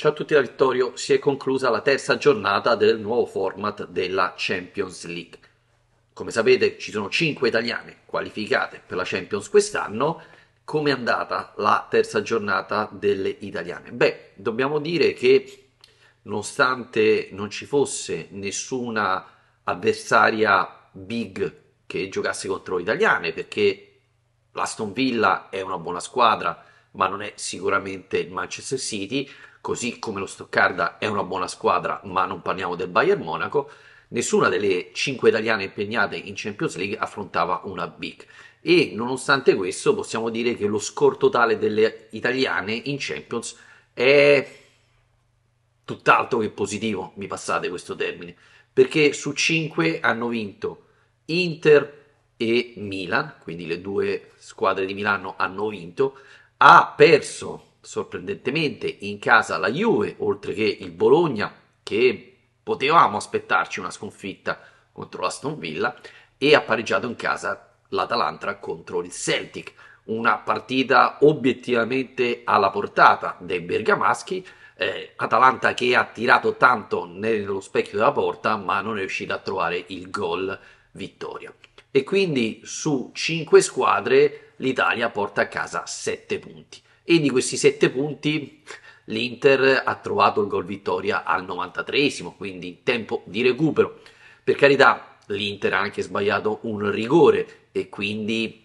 Ciao a tutti da Vittorio, si è conclusa la terza giornata del nuovo format della Champions League. Come sapete ci sono 5 italiane qualificate per la Champions quest'anno. Come è andata la terza giornata delle italiane? Beh, dobbiamo dire che nonostante non ci fosse nessuna avversaria big che giocasse contro le italiane, perché l'Aston Villa è una buona squadra, ma non è sicuramente il Manchester City, così come lo Stoccarda è una buona squadra, ma non parliamo del Bayern Monaco, nessuna delle cinque italiane impegnate in Champions League affrontava una big. E nonostante questo possiamo dire che lo score totale delle italiane in Champions è tutt'altro che positivo, mi passate questo termine, perché su cinque hanno vinto Inter e Milan, quindi le due squadre di Milano hanno vinto, ha perso sorprendentemente in casa la Juve, oltre che il Bologna, che potevamo aspettarci una sconfitta contro l'Aston Villa, e ha pareggiato in casa l'Atalanta contro il Celtic. Una partita obiettivamente alla portata dei bergamaschi, eh, Atalanta che ha tirato tanto nello specchio della porta, ma non è riuscita a trovare il gol vittoria. E quindi su 5 squadre l'Italia porta a casa 7 punti e di questi sette punti l'Inter ha trovato il gol vittoria al 93 quindi in tempo di recupero. Per carità, l'Inter ha anche sbagliato un rigore e quindi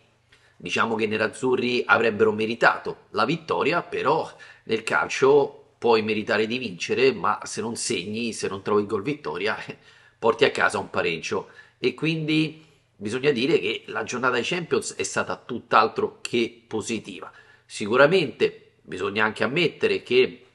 diciamo che i nerazzurri avrebbero meritato la vittoria, però nel calcio puoi meritare di vincere, ma se non segni, se non trovi il gol vittoria, eh, porti a casa un pareggio e quindi bisogna dire che la giornata di Champions è stata tutt'altro che positiva. Sicuramente bisogna anche ammettere che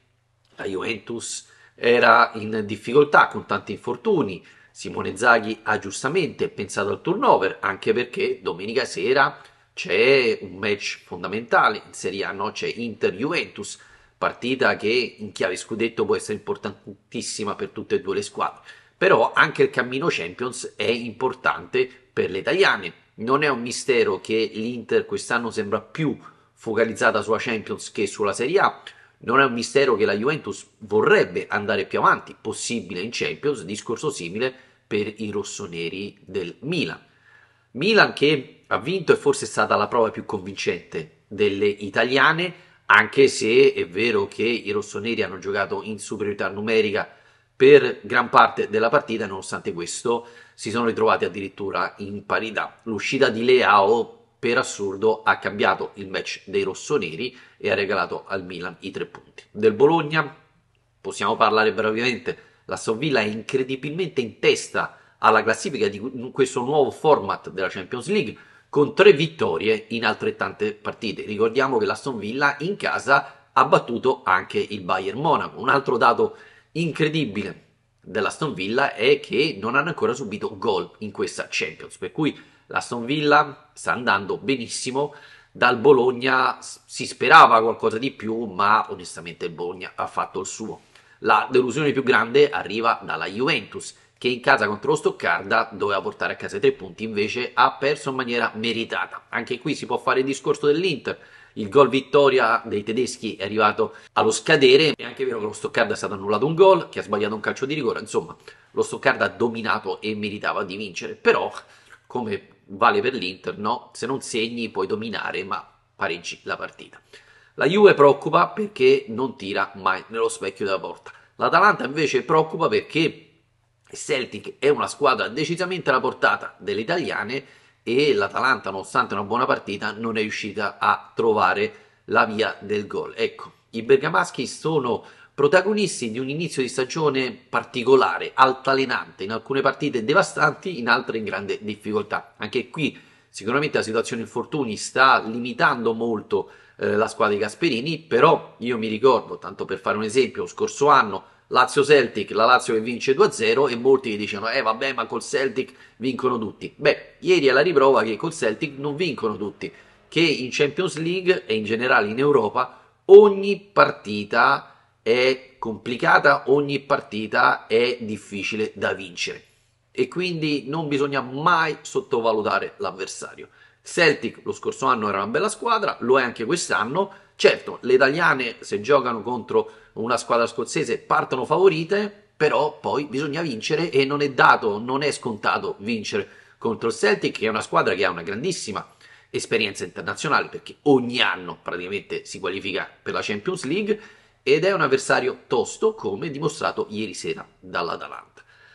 la Juventus era in difficoltà con tanti infortuni. Simone Zaghi ha giustamente pensato al turnover, anche perché domenica sera c'è un match fondamentale in Serie A, no? c'è Inter-Juventus, partita che in chiave scudetto può essere importantissima per tutte e due le squadre. Però anche il cammino Champions è importante per le italiane. Non è un mistero che l'Inter quest'anno sembra più focalizzata sulla Champions che sulla Serie A. Non è un mistero che la Juventus vorrebbe andare più avanti, possibile in Champions, discorso simile per i rossoneri del Milan. Milan che ha vinto e forse è stata la prova più convincente delle italiane, anche se è vero che i rossoneri hanno giocato in superiorità numerica per gran parte della partita, nonostante questo si sono ritrovati addirittura in parità. L'uscita di Leao per assurdo ha cambiato il match dei rossoneri e ha regalato al Milan i tre punti. Del Bologna possiamo parlare brevemente, la Sovvilla è incredibilmente in testa alla classifica di questo nuovo format della Champions League con tre vittorie in altrettante partite. Ricordiamo che la Villa in casa ha battuto anche il Bayern Monaco. Un altro dato incredibile della Villa è che non hanno ancora subito gol in questa Champions, per cui L'Aston Villa sta andando benissimo, dal Bologna si sperava qualcosa di più, ma onestamente il Bologna ha fatto il suo. La delusione più grande arriva dalla Juventus, che in casa contro lo Stoccarda doveva portare a casa i tre punti, invece ha perso in maniera meritata. Anche qui si può fare il discorso dell'Inter. Il gol vittoria dei tedeschi è arrivato allo scadere, è anche vero che lo Stoccarda è stato annullato un gol, che ha sbagliato un calcio di rigore, insomma, lo Stoccarda ha dominato e meritava di vincere, però come vale per l'Inter, no? Se non segni puoi dominare, ma pareggi la partita. La Juve preoccupa perché non tira mai nello specchio della porta. L'Atalanta invece preoccupa perché il Celtic è una squadra decisamente alla portata delle italiane e l'Atalanta, nonostante una buona partita, non è riuscita a trovare la via del gol. Ecco, i bergamaschi sono protagonisti di un inizio di stagione particolare, altalenante, in alcune partite devastanti, in altre in grande difficoltà. Anche qui sicuramente la situazione infortuni sta limitando molto eh, la squadra di Gasperini, però io mi ricordo, tanto per fare un esempio, lo scorso anno Lazio Celtic, la Lazio che vince 2-0 e molti che dicono "Eh vabbè, ma col Celtic vincono tutti". Beh, ieri è la riprova che col Celtic non vincono tutti, che in Champions League e in generale in Europa ogni partita è complicata, ogni partita è difficile da vincere e quindi non bisogna mai sottovalutare l'avversario. Celtic lo scorso anno era una bella squadra, lo è anche quest'anno. Certo, le italiane se giocano contro una squadra scozzese partono favorite, però poi bisogna vincere e non è dato, non è scontato vincere contro il Celtic, che è una squadra che ha una grandissima esperienza internazionale perché ogni anno praticamente si qualifica per la Champions League ed è un avversario tosto come dimostrato ieri sera dall'Atalanta.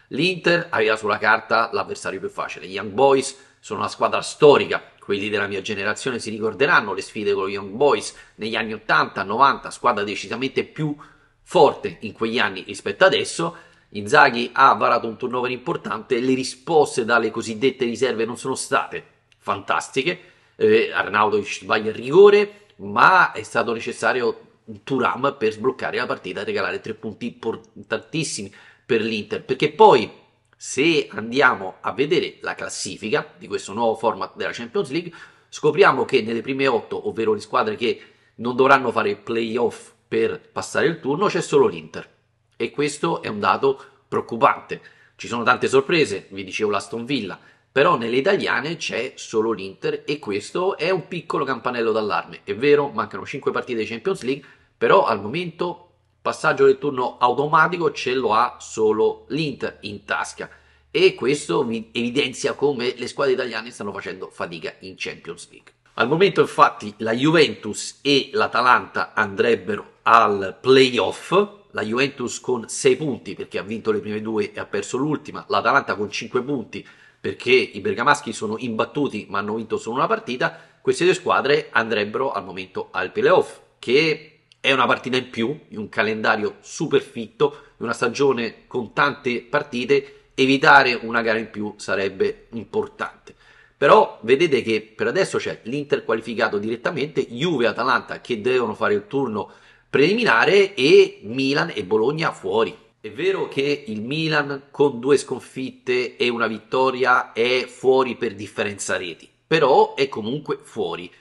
L'Inter aveva sulla carta l'avversario più facile, gli Young Boys sono una squadra storica, quelli della mia generazione si ricorderanno le sfide con gli Young Boys negli anni 80, 90, squadra decisamente più forte in quegli anni rispetto adesso. Inzaghi ha varato un turnover importante, le risposte dalle cosiddette riserve non sono state fantastiche, eh, Arnaudo sbaglia il rigore, ma è stato necessario un Turam per sbloccare la partita e regalare tre punti importantissimi per l'Inter. Perché poi, se andiamo a vedere la classifica di questo nuovo format della Champions League, scopriamo che nelle prime otto, ovvero le squadre che non dovranno fare il playoff per passare il turno, c'è solo l'Inter. E questo è un dato preoccupante. Ci sono tante sorprese, vi dicevo l'Aston Villa, però nelle italiane c'è solo l'Inter e questo è un piccolo campanello d'allarme. È vero, mancano 5 partite di Champions League, però al momento passaggio del turno automatico ce lo ha solo l'Inter in tasca e questo evidenzia come le squadre italiane stanno facendo fatica in Champions League. Al momento infatti la Juventus e l'Atalanta andrebbero al playoff, la Juventus con 6 punti perché ha vinto le prime due e ha perso l'ultima, l'Atalanta con 5 punti perché i bergamaschi sono imbattuti ma hanno vinto solo una partita, queste due squadre andrebbero al momento al playoff, che è una partita in più, in un calendario super fitto, in una stagione con tante partite, evitare una gara in più sarebbe importante. Però vedete che per adesso c'è l'Inter qualificato direttamente, Juve e Atalanta che devono fare il turno preliminare e Milan e Bologna fuori. È vero che il Milan con due sconfitte e una vittoria è fuori per differenza reti, però è comunque fuori,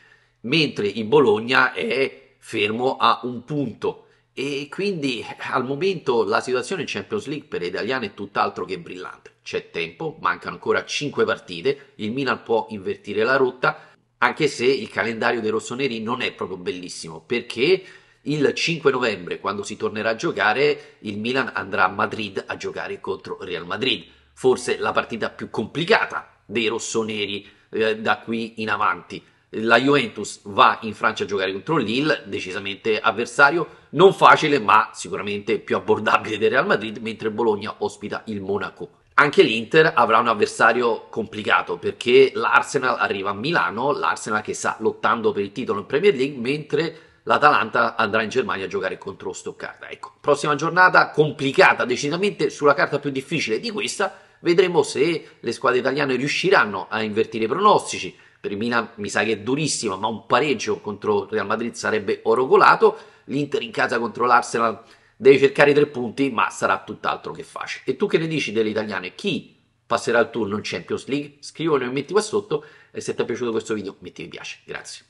mentre il Bologna è fermo a un punto e quindi al momento la situazione in Champions League per le italiane è tutt'altro che brillante. C'è tempo, mancano ancora 5 partite, il Milan può invertire la rotta, anche se il calendario dei rossoneri non è proprio bellissimo, perché il 5 novembre, quando si tornerà a giocare, il Milan andrà a Madrid a giocare contro Real Madrid. Forse la partita più complicata dei rossoneri eh, da qui in avanti. La Juventus va in Francia a giocare contro Lille, decisamente avversario non facile, ma sicuramente più abbordabile del Real Madrid, mentre Bologna ospita il Monaco. Anche l'Inter avrà un avversario complicato perché l'Arsenal arriva a Milano, l'Arsenal che sta lottando per il titolo in Premier League, mentre l'Atalanta andrà in Germania a giocare contro Stoccarda. Ecco, prossima giornata complicata decisamente, sulla carta più difficile di questa, vedremo se le squadre italiane riusciranno a invertire i pronostici. Per il Milan mi sa che è durissima, ma un pareggio contro il Real Madrid sarebbe oro colato. L'Inter in casa contro l'Arsenal deve cercare i tre punti, ma sarà tutt'altro che facile. E tu che ne dici delle italiane? Chi passerà il turno in Champions League? Scrivilo e metti qua sotto. E se ti è piaciuto questo video, metti mi piace. Grazie.